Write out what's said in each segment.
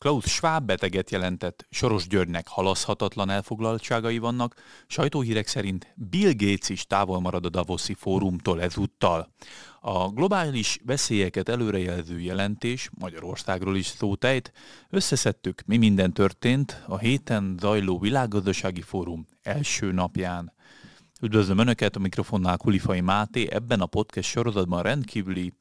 Klaus Schwab beteget jelentett, Soros Györgynek halaszhatatlan elfoglaltságai vannak, sajtóhírek szerint Bill Gates is távol marad a Davoszi fórumtól ezúttal. A globális veszélyeket előrejelző jelentés Magyarországról is szó tejt, összeszedtük, mi minden történt a héten zajló világgazdasági fórum első napján. Üdvözlöm Önöket, a mikrofonnál Kulifai Máté, ebben a podcast sorozatban rendkívüli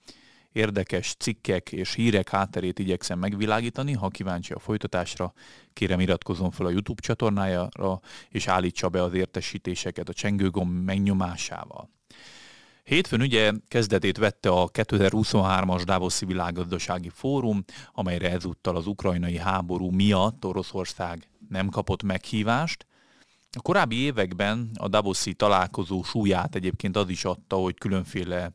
érdekes cikkek és hírek hátterét igyekszem megvilágítani. Ha kíváncsi a folytatásra, kérem iratkozzon fel a YouTube csatornájára, és állítsa be az értesítéseket a csengőgomb megnyomásával. Hétfőn ugye kezdetét vette a 2023-as Davoszi Világgazdasági Fórum, amelyre ezúttal az ukrajnai háború miatt Oroszország nem kapott meghívást. A korábbi években a Davoszi találkozó súlyát egyébként az is adta, hogy különféle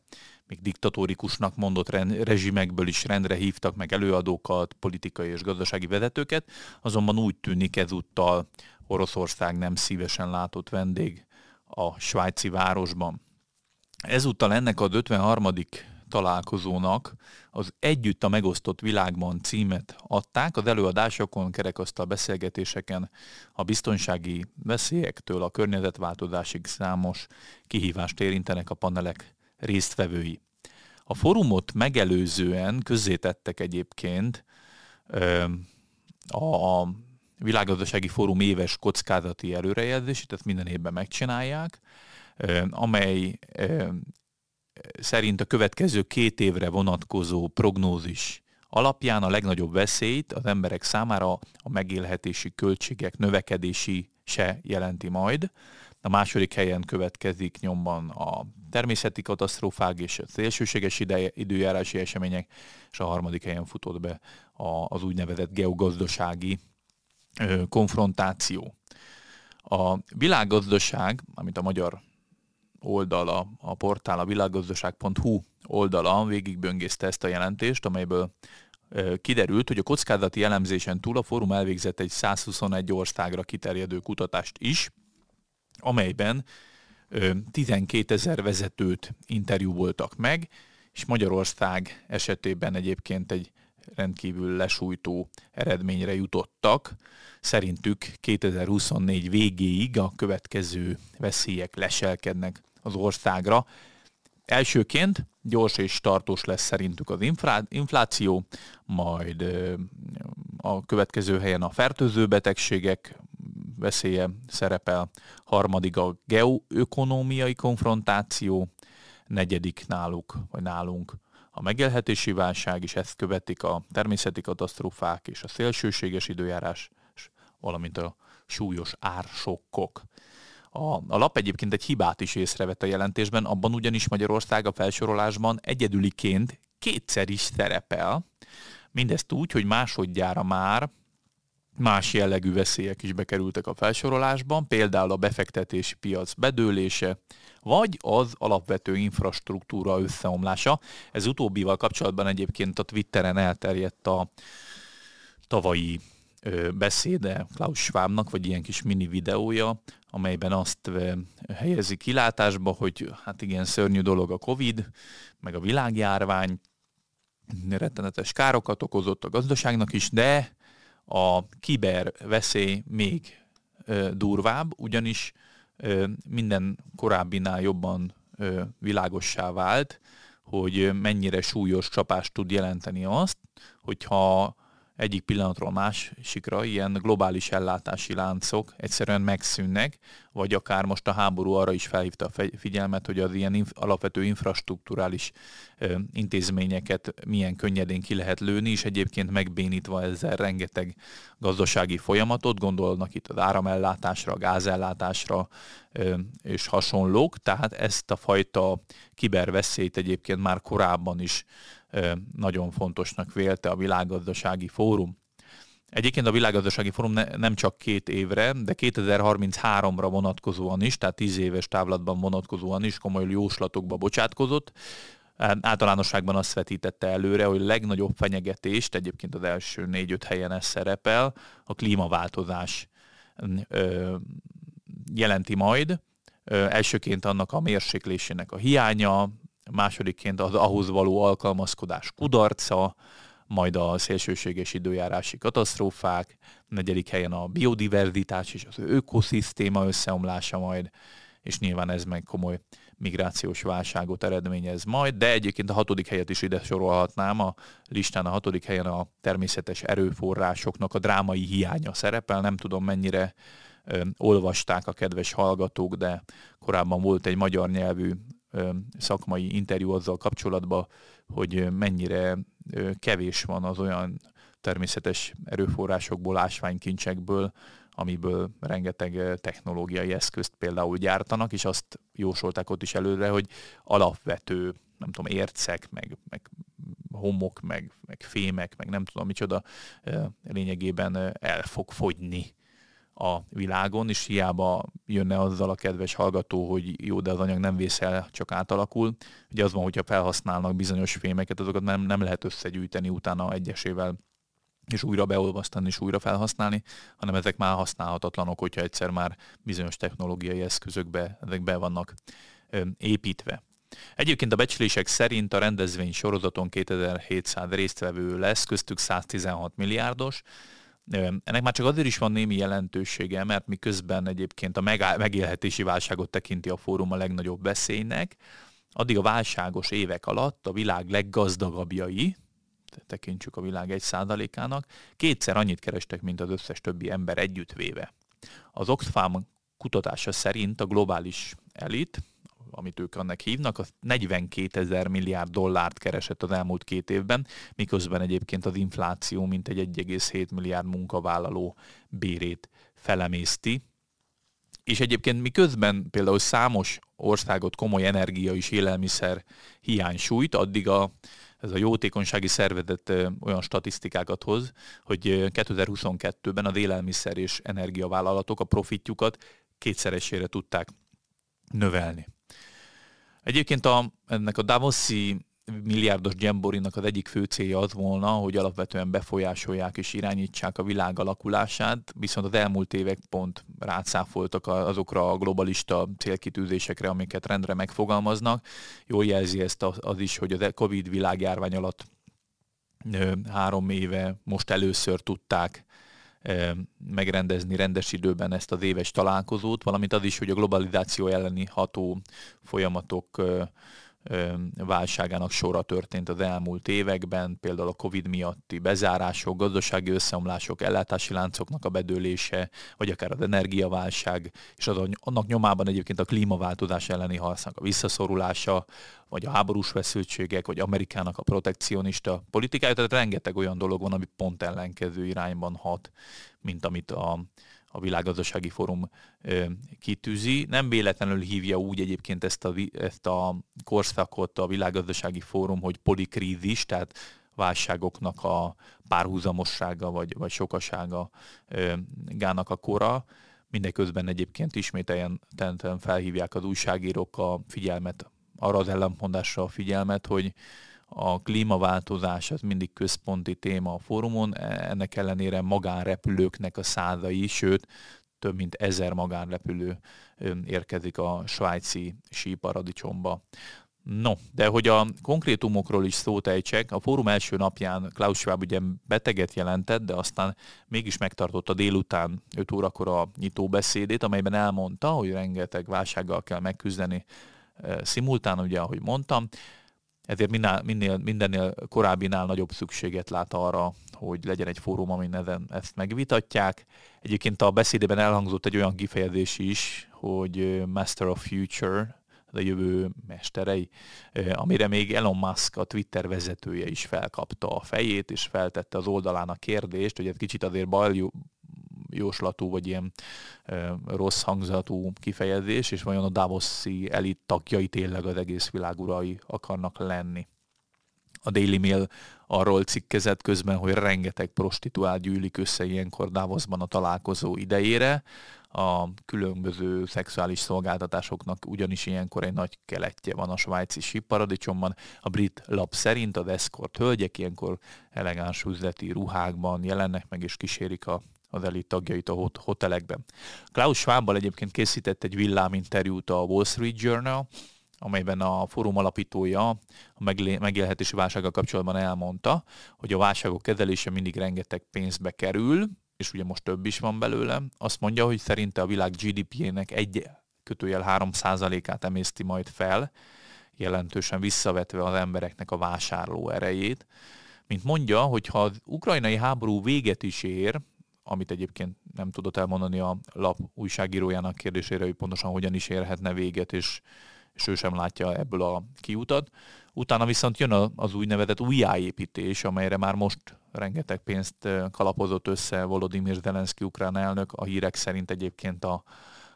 még diktatórikusnak mondott rend, rezsimekből is rendre hívtak meg előadókat, politikai és gazdasági vezetőket, azonban úgy tűnik ezúttal Oroszország nem szívesen látott vendég a svájci városban. Ezúttal ennek az 53. találkozónak az Együtt a megosztott világban címet adták. Az előadásokon, kerekasztal beszélgetéseken a biztonsági veszélyektől a környezetváltozásig számos kihívást érintenek a panelek résztvevői. A fórumot megelőzően közzétettek egyébként a világgazdasági fórum éves kockázati előrejelzését, tehát minden évben megcsinálják, amely szerint a következő két évre vonatkozó prognózis alapján a legnagyobb veszélyt az emberek számára a megélhetési költségek növekedési se jelenti majd. A második helyen következik nyomban a természeti katasztrófák és a szélsőséges ideje, időjárási események, és a harmadik helyen futott be a, az úgynevezett geogazdasági konfrontáció. A világgazdaság, amit a magyar oldala, a portál, a világgazdaság.hu oldala végigböngészte ezt a jelentést, amelyből kiderült, hogy a kockázati elemzésen túl a fórum elvégzett egy 121 országra kiterjedő kutatást is, amelyben 12 ezer vezetőt interjúvoltak meg, és Magyarország esetében egyébként egy rendkívül lesújtó eredményre jutottak. Szerintük 2024 végéig a következő veszélyek leselkednek az országra. Elsőként gyors és tartós lesz szerintük az infláció, majd a következő helyen a fertőző betegségek, veszélye szerepel, harmadik a geoökonómiai konfrontáció, negyedik náluk, vagy nálunk a megélhetési válság, és ezt követik a természeti katasztrófák és a szélsőséges időjárás, valamint a súlyos ársokkok. A, a lap egyébként egy hibát is észrevett a jelentésben, abban ugyanis Magyarország a felsorolásban egyedüliként kétszer is szerepel, mindezt úgy, hogy másodjára már más jellegű veszélyek is bekerültek a felsorolásban, például a befektetési piac bedőlése, vagy az alapvető infrastruktúra összeomlása. Ez utóbbival kapcsolatban egyébként a Twitteren elterjedt a tavalyi beszéde Klaus Schwabnak, vagy ilyen kis mini videója, amelyben azt helyezi kilátásba, hogy hát igen, szörnyű dolog a Covid, meg a világjárvány, rettenetes károkat okozott a gazdaságnak is, de a kiber veszély még durvább, ugyanis minden korábbinál jobban világossá vált, hogy mennyire súlyos csapást tud jelenteni azt, hogyha egyik pillanatról másikra ilyen globális ellátási láncok egyszerűen megszűnnek, vagy akár most a háború arra is felhívta a figyelmet, hogy az ilyen inf- alapvető infrastruktúrális ö, intézményeket milyen könnyedén ki lehet lőni, és egyébként megbénítva ezzel rengeteg gazdasági folyamatot, gondolnak itt az áramellátásra, a gázellátásra ö, és hasonlók, tehát ezt a fajta kiberveszélyt egyébként már korábban is nagyon fontosnak vélte a világgazdasági fórum. Egyébként a világgazdasági fórum ne, nem csak két évre, de 2033-ra vonatkozóan is, tehát tíz éves távlatban vonatkozóan is komoly jóslatokba bocsátkozott. Általánosságban azt vetítette előre, hogy legnagyobb fenyegetést, egyébként az első négy-öt helyen ez szerepel, a klímaváltozás ö, jelenti majd. Ö, elsőként annak a mérséklésének a hiánya, másodikként az ahhoz való alkalmazkodás kudarca, majd a szélsőséges időjárási katasztrófák, negyedik helyen a biodiverzitás és az ökoszisztéma összeomlása majd, és nyilván ez meg komoly migrációs válságot eredményez majd, de egyébként a hatodik helyet is ide sorolhatnám, a listán a hatodik helyen a természetes erőforrásoknak a drámai hiánya szerepel, nem tudom mennyire ö, olvasták a kedves hallgatók, de korábban volt egy magyar nyelvű szakmai interjú azzal kapcsolatban, hogy mennyire kevés van az olyan természetes erőforrásokból, ásványkincsekből, amiből rengeteg technológiai eszközt például gyártanak, és azt jósolták ott is előre, hogy alapvető, nem tudom, ércek, meg, meg homok, meg, meg fémek, meg nem tudom micsoda lényegében el fog fogyni a világon, és hiába jönne azzal a kedves hallgató, hogy jó, de az anyag nem vészel, csak átalakul. Ugye az van, hogyha felhasználnak bizonyos fémeket, azokat nem, nem lehet összegyűjteni utána egyesével és újra beolvasztani és újra felhasználni, hanem ezek már használhatatlanok, hogyha egyszer már bizonyos technológiai eszközökbe ezek be vannak építve. Egyébként a becslések szerint a rendezvény sorozaton 2700 résztvevő lesz, köztük 116 milliárdos, ennek már csak azért is van némi jelentősége, mert miközben egyébként a megélhetési válságot tekinti a fórum a legnagyobb veszélynek, addig a válságos évek alatt a világ leggazdagabbjai, tekintsük a világ egy százalékának, kétszer annyit kerestek, mint az összes többi ember együttvéve. Az Oxfam kutatása szerint a globális elit, amit ők annak hívnak, az 42 ezer milliárd dollárt keresett az elmúlt két évben, miközben egyébként az infláció mintegy 1,7 milliárd munkavállaló bérét felemészti. És egyébként miközben például számos országot komoly energia és élelmiszer hiány sújt, addig a, ez a jótékonysági szervezet olyan statisztikákat hoz, hogy 2022-ben az élelmiszer és energiavállalatok a profitjukat kétszeresére tudták növelni. Egyébként a, ennek a Davoszi milliárdos gyemborinak az egyik fő célja az volna, hogy alapvetően befolyásolják és irányítsák a világ alakulását, viszont az elmúlt évek pont rátszáfoltak azokra a globalista célkitűzésekre, amiket rendre megfogalmaznak. Jól jelzi ezt az is, hogy a e- Covid világjárvány alatt három éve most először tudták Eh, megrendezni rendes időben ezt az éves találkozót, valamint az is, hogy a globalizáció elleni ható folyamatok eh, válságának sora történt az elmúlt években, például a Covid miatti bezárások, gazdasági összeomlások, ellátási láncoknak a bedőlése, vagy akár az energiaválság, és az, annak nyomában egyébként a klímaváltozás elleni harcnak a visszaszorulása, vagy a háborús feszültségek, vagy Amerikának a protekcionista politikája, tehát rengeteg olyan dolog van, ami pont ellenkező irányban hat, mint amit a, a világgazdasági fórum kitűzi. Nem véletlenül hívja úgy egyébként ezt a, ezt a korszakot a világgazdasági fórum, hogy polikrízis, tehát válságoknak a párhuzamossága vagy, vagy sokasága gának a kora. Mindeközben egyébként ismételjen felhívják az újságírók a figyelmet, arra az ellenmondásra a figyelmet, hogy, a klímaváltozás az mindig központi téma a fórumon, e, ennek ellenére magánrepülőknek a százai, sőt, több mint ezer magánrepülő érkezik a svájci síparadicsomba. No, de hogy a konkrétumokról is szót ejtsek, a fórum első napján Klaus Schwab ugye beteget jelentett, de aztán mégis megtartotta délután 5 órakor a nyitóbeszédét, amelyben elmondta, hogy rengeteg válsággal kell megküzdeni szimultán, ugye ahogy mondtam, ezért minél, minél, mindennél korábbinál nagyobb szükséget lát arra, hogy legyen egy fórum, amin ezen, ezt megvitatják. Egyébként a beszédében elhangzott egy olyan kifejezés is, hogy Master of Future, a jövő mesterei, amire még Elon Musk, a Twitter vezetője is felkapta a fejét, és feltette az oldalán a kérdést, hogy ez kicsit azért jóslatú, vagy ilyen rossz hangzatú kifejezés, és vajon a Davoszi elit tagjai tényleg az egész világ urai akarnak lenni. A Daily Mail arról cikkezett közben, hogy rengeteg prostituált gyűlik össze ilyenkor Davosban a találkozó idejére, a különböző szexuális szolgáltatásoknak ugyanis ilyenkor egy nagy keletje van a svájci síparadicsomban. A brit lap szerint az eszkort hölgyek ilyenkor elegáns üzleti ruhákban jelennek meg és kísérik a az elit tagjait a hotelekben. Klaus Schwabbal egyébként készített egy villáminterjút a Wall Street Journal, amelyben a fórum alapítója a megélhetési válsággal kapcsolatban elmondta, hogy a válságok kezelése mindig rengeteg pénzbe kerül, és ugye most több is van belőle, azt mondja, hogy szerinte a világ GDP-jének egy kötőjel 3%-át emészti majd fel, jelentősen visszavetve az embereknek a vásárló erejét. Mint mondja, hogy ha az ukrajnai háború véget is ér, amit egyébként nem tudott elmondani a lap újságírójának kérdésére, hogy pontosan hogyan is érhetne véget, és, és ő sem látja ebből a kiutat. Utána viszont jön az úgynevezett újjáépítés, amelyre már most rengeteg pénzt kalapozott össze Volodymyr Zelenszky ukrán elnök. A hírek szerint egyébként a,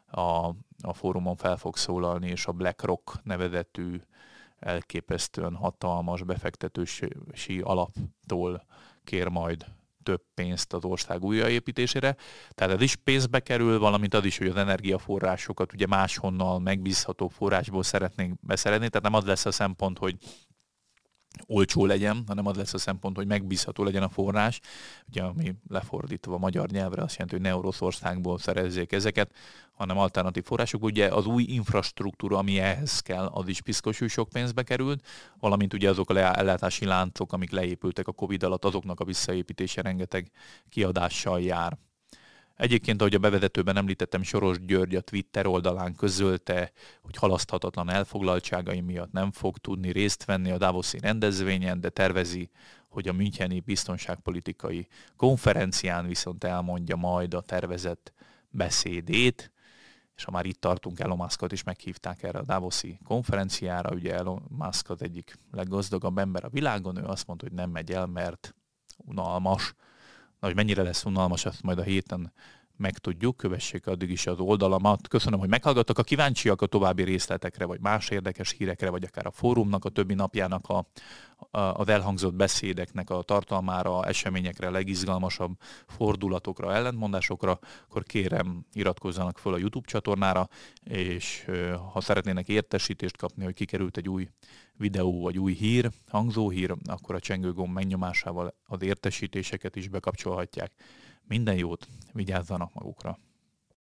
a, a fórumon fel fog szólalni, és a BlackRock nevezetű elképesztően hatalmas befektetősi alaptól kér majd több pénzt az ország újraépítésére. Tehát ez is pénzbe kerül, valamint az is, hogy az energiaforrásokat ugye máshonnal megbízható forrásból szeretnénk beszerezni. Tehát nem az lesz a szempont, hogy olcsó legyen, hanem az lesz a szempont, hogy megbízható legyen a forrás, ugye ami lefordítva a magyar nyelvre azt jelenti, hogy ne Oroszországból szerezzék ezeket, hanem alternatív források. Ugye az új infrastruktúra, ami ehhez kell, az is piszkosú sok pénzbe került, valamint ugye azok a ellátási láncok, amik leépültek a Covid alatt, azoknak a visszaépítése rengeteg kiadással jár. Egyébként, ahogy a bevezetőben említettem, Soros György a Twitter oldalán közölte, hogy halaszthatatlan elfoglaltságai miatt nem fog tudni részt venni a Davoszi rendezvényen, de tervezi, hogy a Müncheni biztonságpolitikai konferencián viszont elmondja majd a tervezett beszédét és ha már itt tartunk, Elon Muskot is meghívták erre a Davoszi konferenciára, ugye Elon Musk az egyik leggazdagabb ember a világon, ő azt mondta, hogy nem megy el, mert unalmas, Na, hogy mennyire lesz unalmas, azt majd a héten megtudjuk, kövessék addig is az oldalamat. Köszönöm, hogy meghallgattak. A kíváncsiak a további részletekre, vagy más érdekes hírekre, vagy akár a fórumnak a többi napjának a, a, az elhangzott beszédeknek a tartalmára, eseményekre, a legizgalmasabb fordulatokra, ellentmondásokra, akkor kérem iratkozzanak föl a YouTube csatornára, és ha szeretnének értesítést kapni, hogy kikerült egy új videó vagy új hír, hangzó hír, akkor a csengőgomb megnyomásával az értesítéseket is bekapcsolhatják. Minden jót, vigyázzanak magukra!